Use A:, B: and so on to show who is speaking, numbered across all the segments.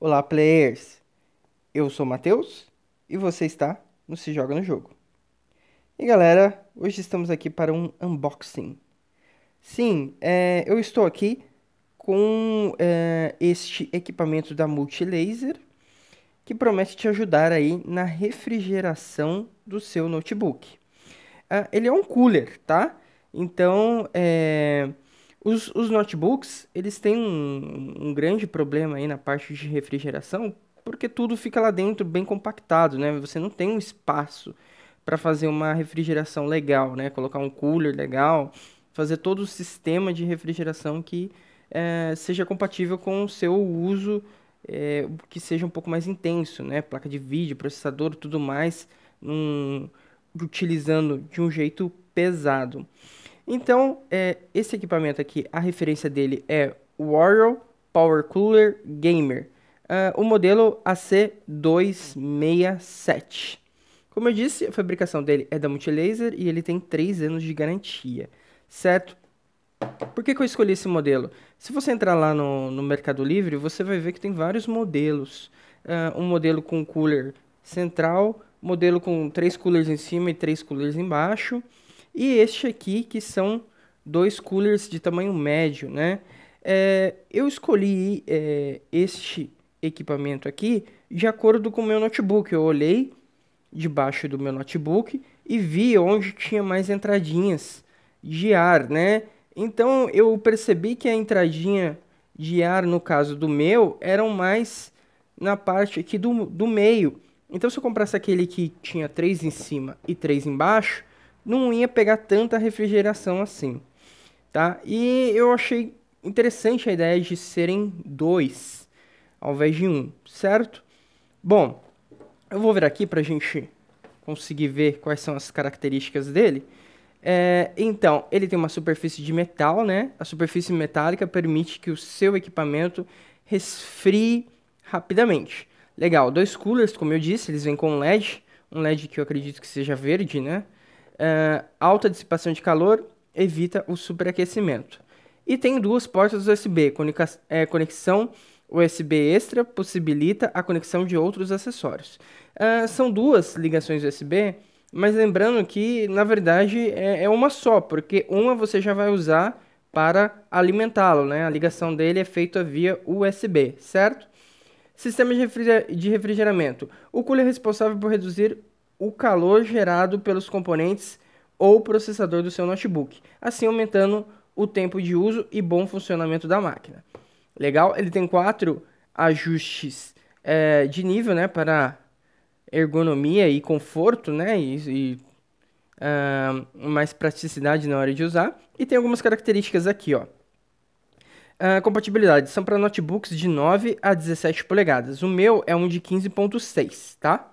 A: Olá, players! Eu sou o Matheus e você está no Se Joga no Jogo. E galera, hoje estamos aqui para um unboxing. Sim, é, eu estou aqui com é, este equipamento da Multilaser que promete te ajudar aí na refrigeração do seu notebook. Ah, ele é um cooler, tá? Então, é os, os notebooks, eles têm um, um grande problema aí na parte de refrigeração, porque tudo fica lá dentro bem compactado, né? Você não tem um espaço para fazer uma refrigeração legal, né? Colocar um cooler legal, fazer todo o sistema de refrigeração que é, seja compatível com o seu uso, é, que seja um pouco mais intenso, né? Placa de vídeo, processador, tudo mais, um, utilizando de um jeito pesado. Então, é, esse equipamento aqui, a referência dele é Warrior Power Cooler Gamer. Uh, o modelo AC267. Como eu disse, a fabricação dele é da Multilaser e ele tem 3 anos de garantia, certo? Por que, que eu escolhi esse modelo? Se você entrar lá no, no Mercado Livre, você vai ver que tem vários modelos. Uh, um modelo com cooler central, modelo com três coolers em cima e três coolers embaixo e este aqui, que são dois coolers de tamanho médio, né? É, eu escolhi é, este equipamento aqui de acordo com o meu notebook. Eu olhei debaixo do meu notebook e vi onde tinha mais entradinhas de ar, né? Então eu percebi que a entradinha de ar, no caso do meu, eram mais na parte aqui do, do meio. Então se eu comprasse aquele que tinha três em cima e três embaixo, não ia pegar tanta refrigeração assim, tá? E eu achei interessante a ideia de serem dois ao invés de um, certo? Bom, eu vou ver aqui para a gente conseguir ver quais são as características dele. É, então, ele tem uma superfície de metal, né? A superfície metálica permite que o seu equipamento resfrie rapidamente. Legal, dois coolers, como eu disse, eles vêm com LED, um LED que eu acredito que seja verde, né? uh, alta dissipação de calor evita o superaquecimento. E tem duas portas USB. Eh, conexão USB extra possibilita a conexão de outros acessórios. Uh, são duas ligações USB, mas lembrando que na verdade é, é uma só, porque uma você já vai usar para alimentá-lo, né? A ligação dele é feita via USB, certo? Sistema de refrigeramento. O cooler é responsável por reduzir o calor gerado pelos componentes ou processador do seu notebook, assim aumentando o tempo de uso e bom funcionamento da máquina. Legal, ele tem quatro ajustes é, de nível, né, para ergonomia e conforto, né, e, e uh, mais praticidade na hora de usar. E tem algumas características aqui, ó. Uh, compatibilidade são para notebooks de 9 a 17 polegadas. O meu é um de 15.6, tá?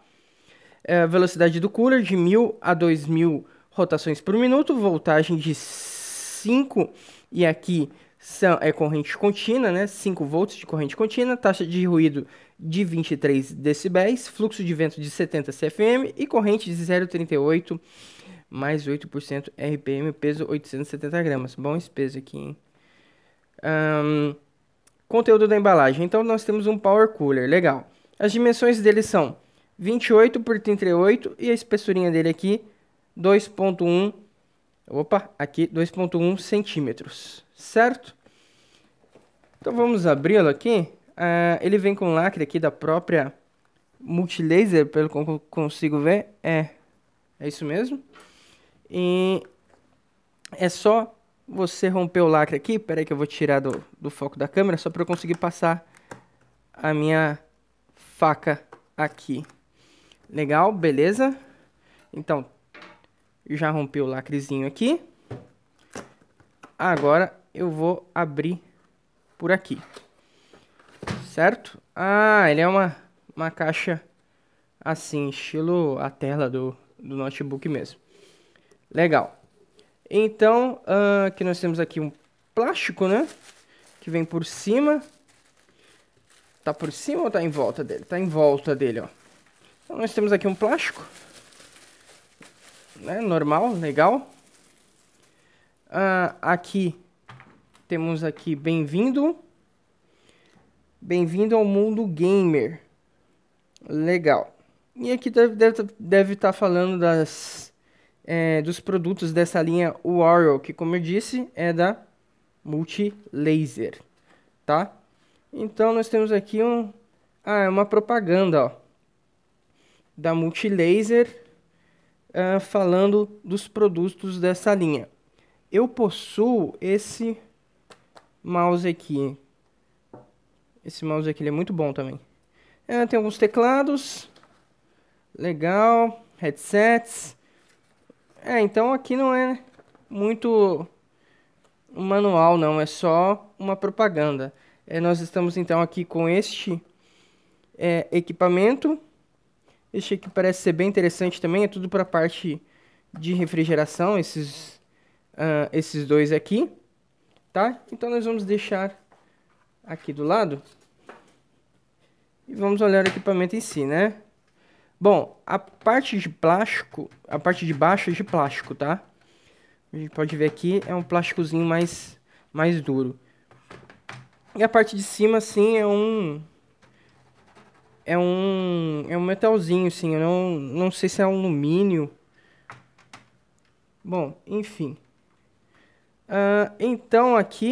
A: é, velocidade do cooler de 1000 a 2000 rotações por minuto, voltagem de 5 e aqui são, é corrente contínua, né? 5 volts de corrente contínua, taxa de ruído de 23 decibéis, fluxo de vento de 70 CFM e corrente de 0,38 mais 8% RPM, peso 870 gramas. Bom esse peso aqui, hein? Um, conteúdo da embalagem. Então nós temos um power cooler, legal. As dimensões dele são 28 por 38 e a espessurinha dele aqui 2.1, opa, aqui 2.1 centímetros, certo? Então vamos abri-lo aqui. Uh, ele vem com lacre aqui da própria Multilaser, pelo que eu consigo ver, é, é isso mesmo. E é só você romper o lacre aqui, aí que eu vou tirar do, do foco da câmera, só para eu conseguir passar a minha faca aqui. Legal, beleza? Então, já rompeu o lacrezinho aqui. Agora eu vou abrir por aqui. Certo? Ah, ele é uma, uma caixa assim, estilo a tela do, do notebook mesmo. Legal. Então, uh, ah, aqui nós temos aqui um plástico, né? Que vem por cima. Tá por cima ou tá em volta dele? Tá em volta dele, ó. Então, nós temos aqui um plástico, né, normal, legal. Ah, aqui temos aqui bem-vindo, bem-vindo ao mundo gamer, legal. E aqui deve estar tá, deve tá falando das, é, dos produtos dessa linha Warrior, que como eu disse é da Multilaser, tá? Então nós temos aqui um, ah, é uma propaganda, ó da Multilaser uh, falando dos produtos dessa linha. Eu possuo esse mouse aqui. Esse mouse aqui é muito bom também. Uh, tem alguns teclados. Legal. Headsets. É, então aqui não é muito um manual, não. É só uma propaganda. É, nós estamos então aqui com este é, equipamento este aqui parece ser bem interessante também, é tudo para a parte de refrigeração, esses, uh, esses dois aqui, tá? Então nós vamos deixar aqui do lado e vamos olhar o equipamento em si, né? Bom, a parte de plástico, a parte de baixo é de plástico, tá? A gente pode ver aqui, é um plásticozinho mais, mais duro. E a parte de cima, sim, é um, é um. É um metalzinho, sim. Eu não, não sei se é alumínio. Bom, enfim. Uh, então aqui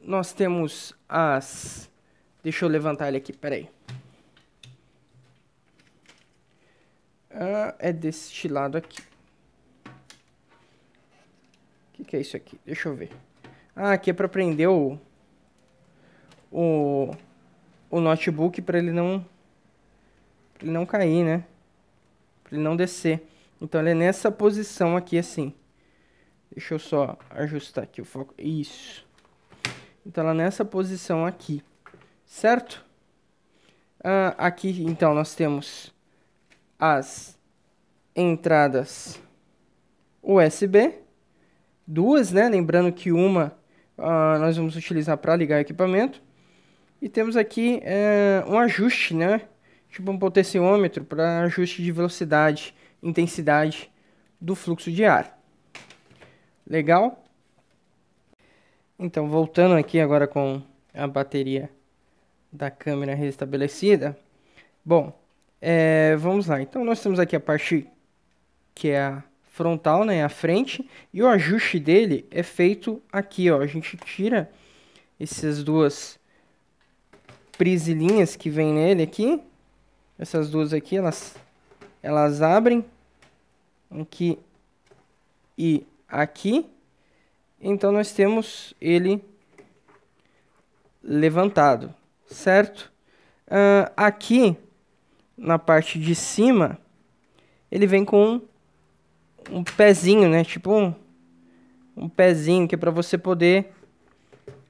A: nós temos as. Deixa eu levantar ele aqui, peraí. Uh, é deste lado aqui. O que, que, é isso aqui? Deixa eu ver. Ah, aqui é para prender o. O o notebook para ele não pra ele não cair, né? Para ele não descer. Então ele é nessa posição aqui assim. Deixa eu só ajustar aqui o foco. Isso. Então ela é nessa posição aqui. Certo? Ah, aqui então nós temos as entradas USB, duas, né? Lembrando que uma ah, nós vamos utilizar para ligar o equipamento e temos aqui é, um ajuste, né? Tipo um potenciômetro para ajuste de velocidade, intensidade do fluxo de ar. Legal? Então, voltando aqui agora com a bateria da câmera restabelecida. Bom, é, vamos lá. Então, nós temos aqui a parte que é a frontal, né, a frente, e o ajuste dele é feito aqui, ó. A gente tira essas duas linhas que vem nele aqui. Essas duas aqui, elas, elas abrem aqui e aqui. Então, nós temos ele levantado, certo? Uh, aqui, na parte de cima, ele vem com um, um pezinho, né? Tipo um, um pezinho que é para você poder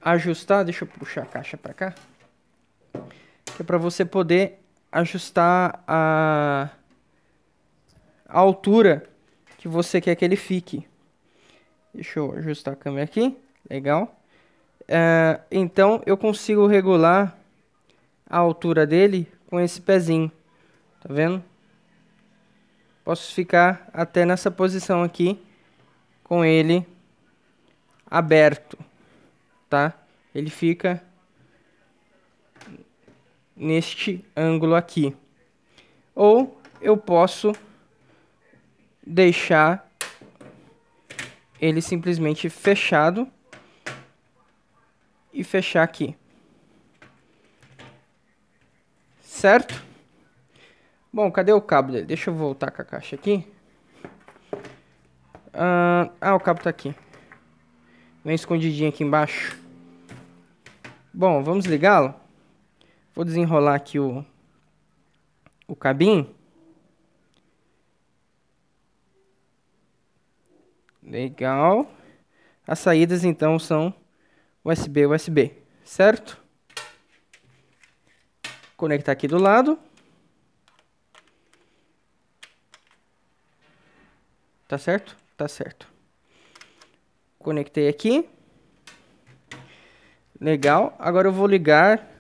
A: ajustar. Deixa eu puxar a caixa para cá que é para você poder ajustar a, a altura que você quer que ele fique. Deixa eu ajustar a câmera aqui, legal. Uh, então eu consigo regular a altura dele com esse pezinho, tá vendo? Posso ficar até nessa posição aqui com ele aberto, tá? Ele fica neste ângulo aqui. Ou eu posso deixar ele simplesmente fechado e fechar aqui. Certo? Bom, cadê o cabo dele? Deixa eu voltar com a caixa aqui. Ah, ah o cabo tá aqui. Vem escondidinho aqui embaixo. Bom, vamos ligá-lo. Vou desenrolar aqui o, o cabinho. Legal. As saídas então são USB, USB, certo? Conectar aqui do lado. Tá certo? Tá certo. Conectei aqui. Legal. Agora eu vou ligar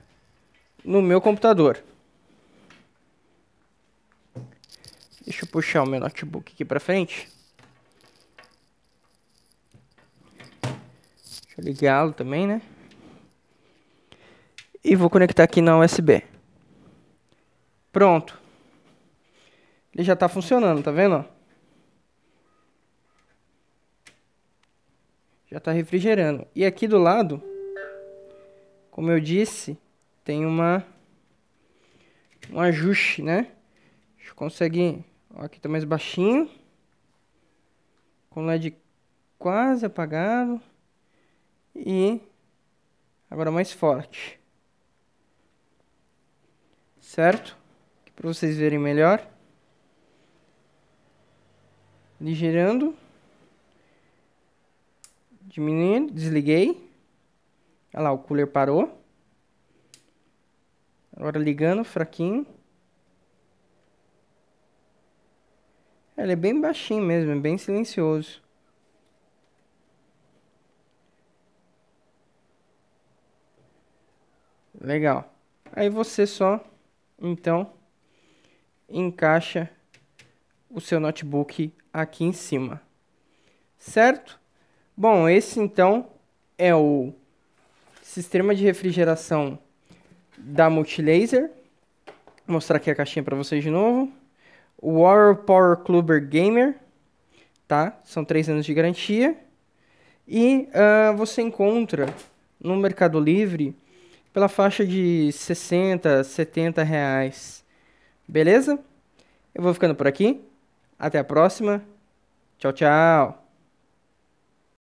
A: no meu computador. Deixa eu puxar o meu notebook aqui para frente. Deixa eu ligá-lo também, né? E vou conectar aqui na USB. Pronto. Ele já está funcionando, tá vendo? Já está refrigerando. E aqui do lado, como eu disse, tem uma um ajuste, né? A gente consegue, ó, aqui tá mais baixinho, com LED quase apagado e agora mais forte, certo? Para vocês verem melhor, Ligeirando. diminuindo, desliguei, olha lá, o cooler parou. Agora ligando, fraquinho. Ele é bem baixinho mesmo, é bem silencioso. Legal. Aí você só, então, encaixa o seu notebook aqui em cima. Certo? Bom, esse então é o sistema de refrigeração da Multilaser. Vou mostrar aqui a caixinha para vocês de novo. War Power Clubber Gamer, tá? São 3 anos de garantia. E uh, você encontra no Mercado Livre pela faixa de 60, 70 reais. Beleza? Eu vou ficando por aqui. Até a próxima. Tchau, tchau.